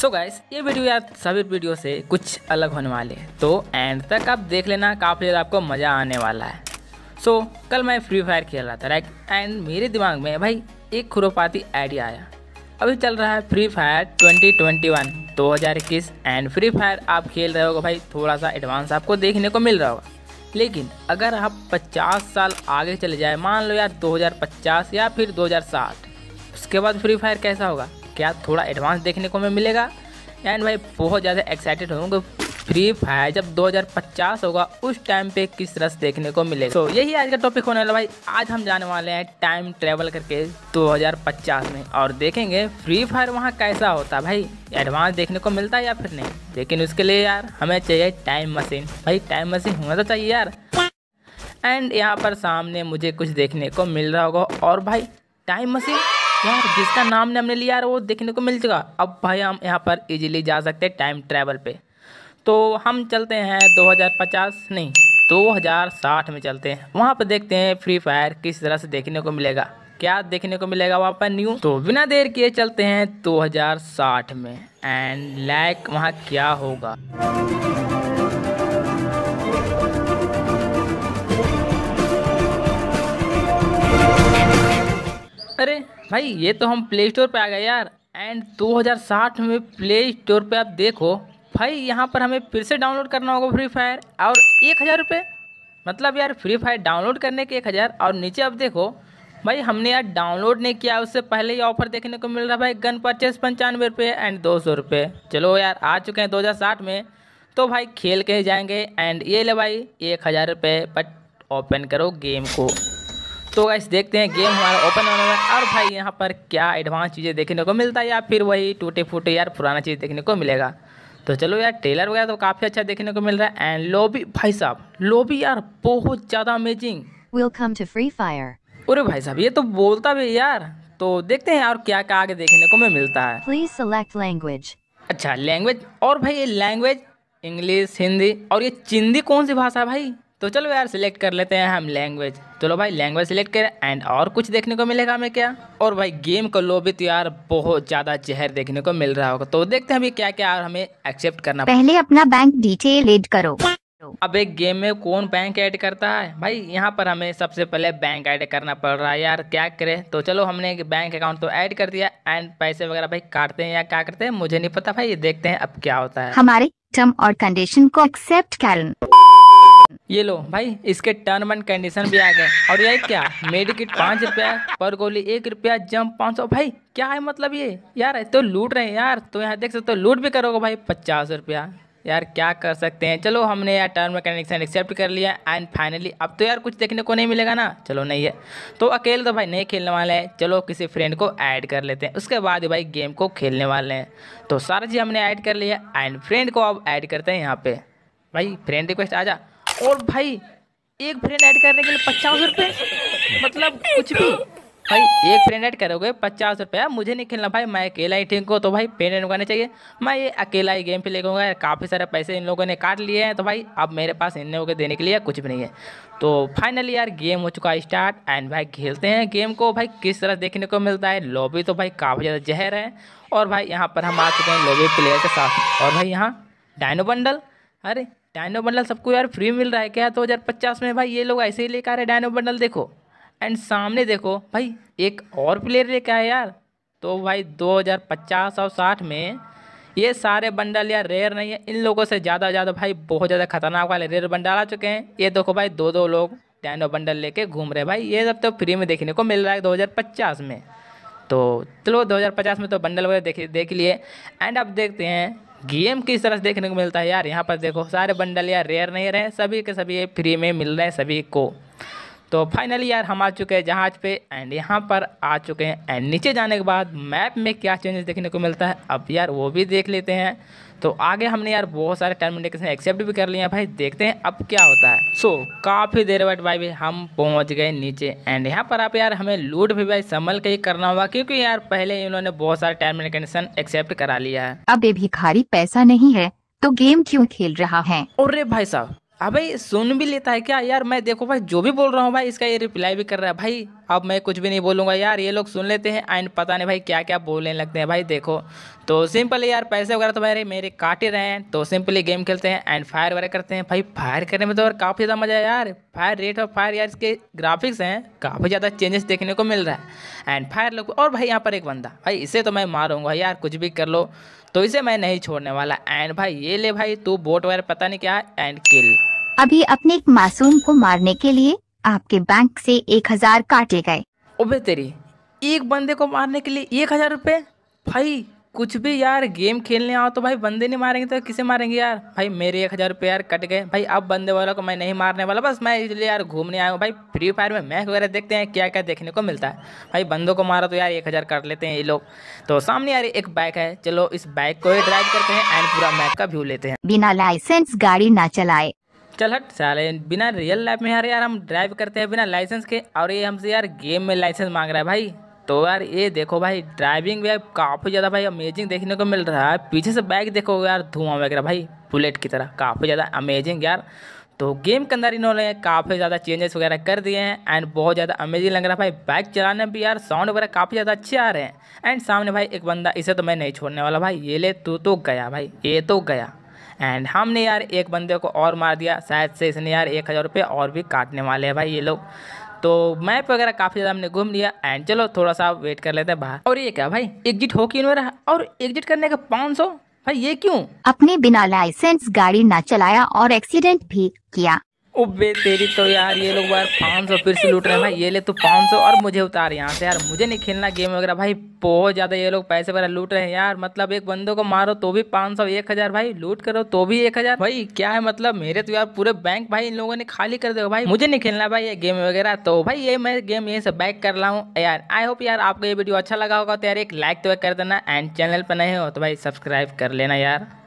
सो so guys ये video यार सभी वीडियो से कुछ अलग होने वाले हैं तो एंड तक आप देख लेना काफ़ी ज़्यादा आपको मज़ा आने वाला है सो so, कल मैं फ्री फायर खेल रहा था राइट एंड मेरे दिमाग में भाई एक खुरोपाती आइडिया आया अभी चल रहा है free fire 2021 2021 and free fire आप खेल रहे हो भाई थोड़ा सा एडवांस आपको देखने को मिल रहा होगा लेकिन अगर आप पचास साल आगे चले जाए मान लो यार दो या फिर दो उसके बाद फ्री फायर कैसा होगा क्या थोड़ा एडवांस देखने को हमें मिलेगा एंड भाई बहुत ज़्यादा एक्साइटेड होंगे फ्री फायर जब 2050 होगा उस टाइम पे किस तरह से देखने को मिलेगा तो so, यही आज का टॉपिक होने वाला भाई आज हम जाने वाले हैं टाइम ट्रेवल करके 2050 में और देखेंगे फ्री फायर वहाँ कैसा होता है भाई एडवांस देखने को मिलता है या फिर नहीं लेकिन उसके लिए यार हमें चाहिए टाइम मशीन भाई टाइम मशीन होना तो चाहिए यार एंड यहाँ पर सामने मुझे कुछ देखने को मिल रहा होगा और भाई टाइम मशीन यार जिसका नाम ने हमने लिया वो देखने को मिल चुका अब भाई हम यहाँ पर इजीली जा सकते हैं टाइम ट्रैवल पे तो हम चलते हैं 2050 नहीं 2060 में चलते हैं वहाँ पर देखते हैं फ्री फायर किस तरह से देखने को मिलेगा क्या देखने को मिलेगा वहाँ पर न्यू तो बिना देर किए चलते हैं 2060 में एंड लाइक वहाँ क्या होगा भाई ये तो हम प्ले स्टोर पर आ गए यार एंड 2060 में प्ले स्टोर पर आप देखो भाई यहाँ पर हमें फिर से डाउनलोड करना होगा फ्री फायर और एक हज़ार रुपये मतलब यार फ्री फायर डाउनलोड करने के एक हज़ार और नीचे अब देखो भाई हमने यार डाउनलोड नहीं किया उससे पहले ही ऑफर देखने को मिल रहा है भाई गन परचेस पंचानवे रुपये एंड दो सौ रुपये चलो यार आ चुके हैं दो हज़ार साठ में तो भाई खेल के ही जाएंगे एंड ये ले भाई एक हज़ार रुपये बट ओपन करो गेम को तो गाइस देखते हैं गेम हमारा ओपन होने में और भाई यहाँ पर क्या एडवांस चीज़ें देखने को मिलता है या फिर वही टूटे फूटे यार पुराना चीज़ देखने को मिलेगा तो चलो यार ट्रेलर वगैरह तो काफ़ी अच्छा देखने को मिल रहा है एंड लोबी भाई साहब लोबी यार बहुत ज़्यादा amazing welcome to free fire अरे भाई साहब ये तो बोलता भी यार तो देखते हैं और क्या क्या आगे देखने को में मिलता है प्लीज सेलेक्ट लैंग्वेज अच्छा लैंग्वेज और भाई ये लैंग्वेज इंग्लिश हिंदी और ये चिंदी कौन सी भाषा है भाई तो चलो यार सिलेक्ट कर लेते हैं हम लैंग्वेज चलो भाई लैंग्वेज सिलेक्ट करें एंड और कुछ देखने को मिलेगा हमें क्या और भाई गेम का भी तो यार बहुत ज़्यादा चेहर देखने को मिल रहा होगा तो देखते हैं अभी क्या क्या यार हमें एक्सेप्ट करना पहले अपना बैंक डिटेल एड करो अब एक गेम में कौन बैंक ऐड करता है भाई यहाँ पर हमें सबसे पहले बैंक ऐड करना पड़ रहा है यार क्या करें तो चलो हमने बैंक अकाउंट तो ऐड कर दिया एंड पैसे वगैरह भाई काटते हैं या क्या करते हैं मुझे नहीं पता भाई ये देखते हैं अब क्या होता है हमारे टर्म और कंडीशन को एक्सेप्ट करें ये लो भाई इसके टर्म एंड कंडीशन भी आ गए और यही क्या मेडिकट पाँच रुपया पर गोली एक रुपया जम पाँच सौ भाई क्या है मतलब ये यार तो लूट रहे हैं यार तो यहाँ देख सकते हो लूट भी करोगे भाई पचास रुपया यार क्या कर सकते हैं चलो हमने यार टर्म एंड कंडीशन एक्सेप्ट कर लिया एंड फाइनली अब तो यार कुछ देखने को नहीं मिलेगा ना चलो नहीं है तो अकेले तो भाई नहीं खेलने वाले हैं चलो किसी फ्रेंड को ऐड कर लेते हैं उसके बाद भाई गेम को खेलने वाले हैं तो सारा चीज़ हमने ऐड कर लिया एंड फ्रेंड को अब ऐड करते हैं यहाँ पे भाई फ्रेंड रिक्वेस्ट आ जा और भाई एक फ्रेंड ऐड करने के लिए पचास रुपये मतलब कुछ भी भाई एक फ्रेंड ऐड करोगे पचास रुपया मुझे नहीं खेलना भाई मैं अकेला ही ठीक हूँ तो भाई फ्रेंड ऐड करना चाहिए मैं ये अकेला ही गेम पे ले लूँगा काफ़ी सारे पैसे इन लोगों ने काट लिए हैं तो भाई अब मेरे पास इन लोगों के देने के लिए कुछ भी नहीं है तो फाइनली यार गेम हो चुका है स्टार्ट एंड भाई खेलते हैं गेम को भाई किस तरह देखने को मिलता है लॉबी तो भाई काफ़ी ज़्यादा जहर है और भाई यहाँ पर हम आ चुके हैं लॉबी प्लेयर के साथ और भाई यहाँ डायनो बंडल अरे डायनो बंडल सबको यार फ्री मिल रहा है क्या दो तो हज़ार पचास में भाई ये लोग ऐसे ही लेकर आ रहे डायनो बंडल देखो एंड सामने देखो भाई एक और प्लेयर लेकर आए यार तो भाई 2050 और 60 में ये सारे बंडल यार रेयर नहीं है इन लोगों से ज़्यादा ज़्यादा भाई बहुत ज़्यादा खतरनाक वाले रेयर बंडल आ चुके हैं ये देखो भाई दो दो लोग डायनो बंडल लेके घूम रहे भाई ये सब तो फ्री में देखने को मिल रहा है पचास में तो चलो 2050 में तो बंडल वगैरह देख देख लिए एंड अब देखते हैं गेम किस तरह से देखने को मिलता है यार यहाँ पर देखो सारे बंडल यार रेयर नहीं रहे सभी के सभी ये फ्री में मिल रहे हैं सभी को तो फाइनली यार हम आ चुके हैं जहाज़ पे एंड यहाँ पर आ चुके हैं एंड नीचे जाने के बाद मैप में क्या चेंजेस देखने को मिलता है अब यार वो भी देख लेते हैं तो आगे हमने यार बहुत सारे टर्म एक्सेप्ट भी कर लिए हैं भाई देखते हैं अब क्या होता है सो so, काफ़ी देर बाद भाई भी हम पहुंच गए नीचे एंड यहाँ पर आप यार हमें लूट भी भाई संभल के ही करना होगा क्योंकि यार पहले ही उन्होंने बहुत सारे टर्म एक्सेप्ट करा लिया है अब ये भिखारी पैसा नहीं है तो गेम क्यों खेल रहा है और भाई साहब अबे सुन भी लेता है क्या यार मैं देखो भाई जो भी बोल रहा हूँ भाई इसका ये रिप्लाई भी कर रहा है भाई अब मैं कुछ भी नहीं बोलूँगा यार ये लोग सुन लेते हैं एंड पता नहीं भाई क्या क्या बोलने लगते हैं भाई देखो तो सिंपली यार पैसे वगैरह तो मेरे मेरे काट ही रहे हैं तो सिंपली गेम खेलते हैं एंड फायर वगैरह करते हैं भाई फायर करने में तो और काफ़ी ज़्यादा मज़ा है यार फायर रेट ऑफ फायर यार इसके ग्राफिक्स हैं काफ़ी ज़्यादा चेंजेस देखने को मिल रहा है एंड फायर लोग और भाई यहाँ पर एक बंदा भाई इसे तो मैं मारूंगा यार कुछ भी कर लो तो इसे मैं नहीं छोड़ने वाला एंड भाई ये ले भाई तू बोट वगैरह पता नहीं क्या है एंड किल अभी अपने एक मासूम को मारने के लिए आपके बैंक से एक हजार काटे गए ओबे तेरी एक बंदे को मारने के लिए एक हजार रूपए भाई कुछ भी यार गेम खेलने आओ तो भाई बंदे नहीं मारेंगे तो किसे मारेंगे यार भाई मेरे एक हज़ार रुपये यार कट गए भाई अब बंदे वालों को मैं नहीं मारने वाला बस मैं इसलिए यार घूमने आया हूँ भाई फ्री फायर में मैच वगैरह देखते हैं क्या क्या देखने को मिलता है भाई बंदों को मारा तो यार एक हज़ार काट लेते हैं ये लोग तो सामने यार एक बाइक है चलो इस बाइक को ही ड्राइव करते हैं एंड पूरा मैच का व्यू लेते हैं बिना लाइसेंस गाड़ी ना चलाए चल हट साले बिना रियल लाइफ में यार यार हम ड्राइव करते हैं बिना लाइसेंस के और ये हमसे यार गेम में लाइसेंस मांग रहा है भाई तो यार ये देखो भाई ड्राइविंग भी काफ़ी ज़्यादा भाई अमेजिंग देखने को मिल रहा है पीछे से बाइक देखो यार धुआं वगैरह भाई बुलेट की तरह काफ़ी ज़्यादा अमेजिंग यार तो गेम के अंदर इन्होंने काफ़ी ज़्यादा चेंजेस वगैरह कर दिए हैं एंड बहुत ज़्यादा अमेजिंग लग रहा है भाई बाइक चलाने में भी यार साउंड वगैरह काफ़ी ज़्यादा अच्छे आ रहे हैं एंड सामने भाई एक बंदा इसे तो मैं नहीं छोड़ने वाला भाई ये ले तू तो गया भाई ये तो गया एंड हमने यार एक बंदे को और मार दिया शायद से इसने यार एक हज़ार रुपये और भी काटने वाले हैं भाई ये लोग तो मैप वगैरह काफ़ी ज़्यादा हमने घूम लिया एंड चलो थोड़ा सा वेट कर लेते हैं बाहर और ये क्या भाई एग्जिट हो क्यों रहा और एग्जिट करने का पाँच सौ भाई ये क्यों अपने बिना लाइसेंस गाड़ी ना चलाया और एक्सीडेंट भी किया उबे तेरी तो यार ये लोग यार पाँच सौ फिर से लूट रहे हैं भाई ये ले तो पाँच सौ और मुझे उतार यहाँ से यार मुझे नहीं खेलना गेम वगैरह भाई बहुत ज़्यादा ये लोग पैसे वगैरह लूट रहे हैं यार मतलब एक बंदों को मारो तो भी पाँच सौ एक हज़ार भाई लूट करो तो भी एक हज़ार भाई क्या है मतलब मेरे तो यार पूरे बैंक भाई इन लोगों ने खाली कर दो भाई मुझे नहीं खेलना भाई ये गेम वगैरह तो भाई ये मैं गेम यहीं से बैक कर रहा हूँ यार आई होप यार आपको ये वीडियो अच्छा लगा होगा तो यार एक लाइक तो कर देना एंड चैनल पर नहीं हो तो भाई सब्सक्राइब कर लेना यार